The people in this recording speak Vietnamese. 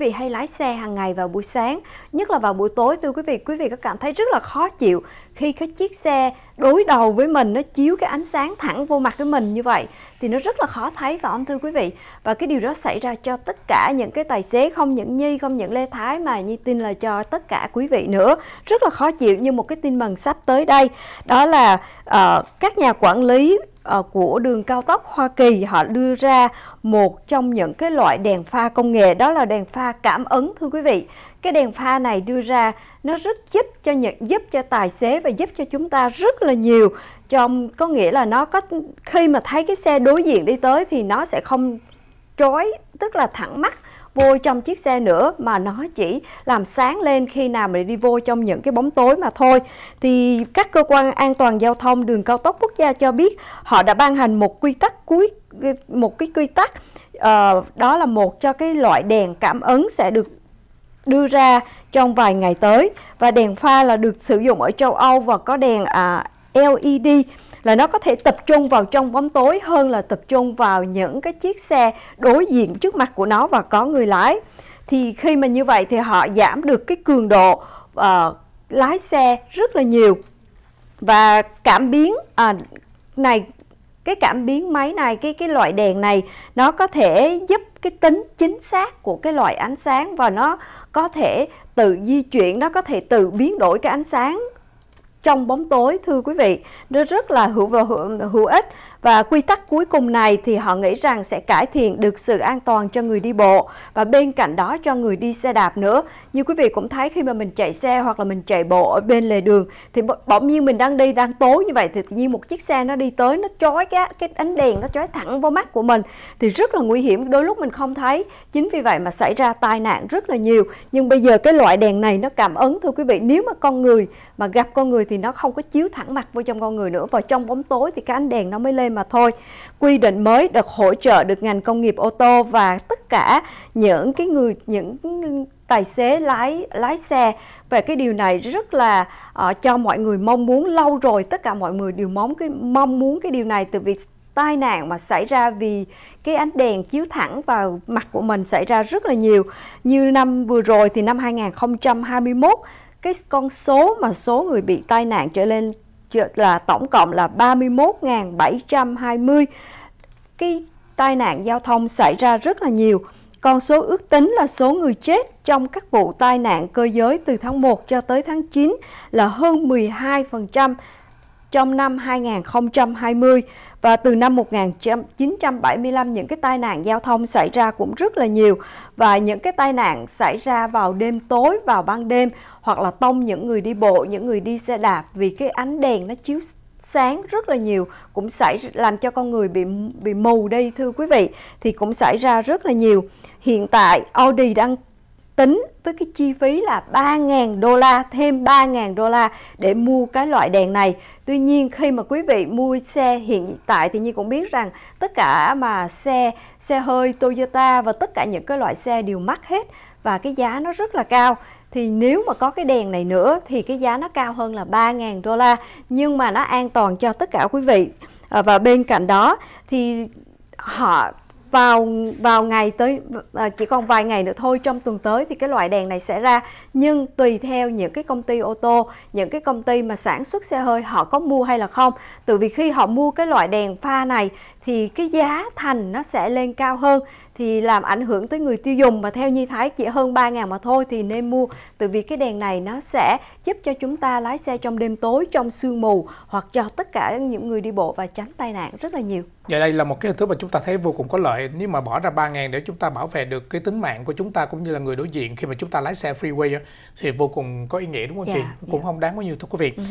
quý vị hay lái xe hàng ngày vào buổi sáng, nhất là vào buổi tối thưa quý vị, quý vị có cảm thấy rất là khó chịu khi cái chiếc xe đối đầu với mình nó chiếu cái ánh sáng thẳng vô mặt của mình như vậy thì nó rất là khó thấy phải không thưa quý vị? Và cái điều đó xảy ra cho tất cả những cái tài xế không những Nhi, không những Lê Thái mà Nhi tin là cho tất cả quý vị nữa. Rất là khó chịu như một cái tin mừng sắp tới đây đó là uh, các nhà quản lý Ờ, của đường cao tốc Hoa Kỳ họ đưa ra một trong những cái loại đèn pha công nghệ đó là đèn pha cảm ứng thưa quý vị. Cái đèn pha này đưa ra nó rất giúp cho nhận giúp cho tài xế và giúp cho chúng ta rất là nhiều trong có nghĩa là nó có khi mà thấy cái xe đối diện đi tới thì nó sẽ không chói tức là thẳng mắt vô trong chiếc xe nữa mà nó chỉ làm sáng lên khi nào mình đi vô trong những cái bóng tối mà thôi. Thì các cơ quan an toàn giao thông đường cao tốc quốc gia cho biết họ đã ban hành một quy tắc cuối một cái quy tắc uh, đó là một cho cái loại đèn cảm ứng sẽ được đưa ra trong vài ngày tới và đèn pha là được sử dụng ở châu Âu và có đèn à, LED là nó có thể tập trung vào trong bóng tối hơn là tập trung vào những cái chiếc xe đối diện trước mặt của nó và có người lái thì khi mà như vậy thì họ giảm được cái cường độ uh, lái xe rất là nhiều và cảm biến à, này cái cảm biến máy này cái cái loại đèn này nó có thể giúp cái tính chính xác của cái loại ánh sáng và nó có thể tự di chuyển nó có thể tự biến đổi cái ánh sáng trong bóng tối thưa quý vị nó rất là hữu và hữu, hữu ích và quy tắc cuối cùng này thì họ nghĩ rằng sẽ cải thiện được sự an toàn cho người đi bộ và bên cạnh đó cho người đi xe đạp nữa như quý vị cũng thấy khi mà mình chạy xe hoặc là mình chạy bộ ở bên lề đường thì bỗng nhiên mình đang đi đang tối như vậy thì tự nhiên một chiếc xe nó đi tới nó chói cái cái ánh đèn nó chói thẳng vô mắt của mình thì rất là nguy hiểm đôi lúc mình không thấy chính vì vậy mà xảy ra tai nạn rất là nhiều nhưng bây giờ cái loại đèn này nó cảm ứng thưa quý vị nếu mà con người mà gặp con người thì thì nó không có chiếu thẳng mặt vô trong con người nữa và trong bóng tối thì cái ánh đèn nó mới lên mà thôi quy định mới được hỗ trợ được ngành công nghiệp ô tô và tất cả những cái người những tài xế lái lái xe về cái điều này rất là uh, cho mọi người mong muốn lâu rồi tất cả mọi người đều mong cái mong muốn cái điều này từ việc tai nạn mà xảy ra vì cái ánh đèn chiếu thẳng vào mặt của mình xảy ra rất là nhiều. Như năm vừa rồi thì năm 2021 cái con số mà số người bị tai nạn trở lên là tổng cộng là 31.720 cái tai nạn giao thông xảy ra rất là nhiều. Con số ước tính là số người chết trong các vụ tai nạn cơ giới từ tháng 1 cho tới tháng 9 là hơn 12%, trong năm 2020 và từ năm 1975 những cái tai nạn giao thông xảy ra cũng rất là nhiều và những cái tai nạn xảy ra vào đêm tối vào ban đêm hoặc là tông những người đi bộ những người đi xe đạp vì cái ánh đèn nó chiếu sáng rất là nhiều cũng xảy làm cho con người bị bị mù đi thưa quý vị thì cũng xảy ra rất là nhiều hiện tại Audi đang tính với cái chi phí là 3.000 đô la, thêm 3.000 đô la để mua cái loại đèn này. Tuy nhiên khi mà quý vị mua xe hiện tại thì như cũng biết rằng tất cả mà xe, xe hơi Toyota và tất cả những cái loại xe đều mắc hết và cái giá nó rất là cao thì nếu mà có cái đèn này nữa thì cái giá nó cao hơn là 3.000 đô la nhưng mà nó an toàn cho tất cả quý vị à, và bên cạnh đó thì họ vào vào ngày tới à, chỉ còn vài ngày nữa thôi trong tuần tới thì cái loại đèn này sẽ ra nhưng tùy theo những cái công ty ô tô những cái công ty mà sản xuất xe hơi họ có mua hay là không từ vì khi họ mua cái loại đèn pha này thì cái giá thành nó sẽ lên cao hơn thì làm ảnh hưởng tới người tiêu dùng mà theo như Thái chỉ hơn 3 ngàn mà thôi thì nên mua từ vì cái đèn này nó sẽ giúp cho chúng ta lái xe trong đêm tối, trong sương mù hoặc cho tất cả những người đi bộ và tránh tai nạn rất là nhiều. Vậy đây là một cái hình thức mà chúng ta thấy vô cùng có lợi nếu mà bỏ ra 3 ngàn để chúng ta bảo vệ được cái tính mạng của chúng ta cũng như là người đối diện khi mà chúng ta lái xe freeway thì vô cùng có ý nghĩa đúng không yeah, dạ, chị? Dạ. Cũng yeah. không đáng bao nhiêu thưa quý vị. uh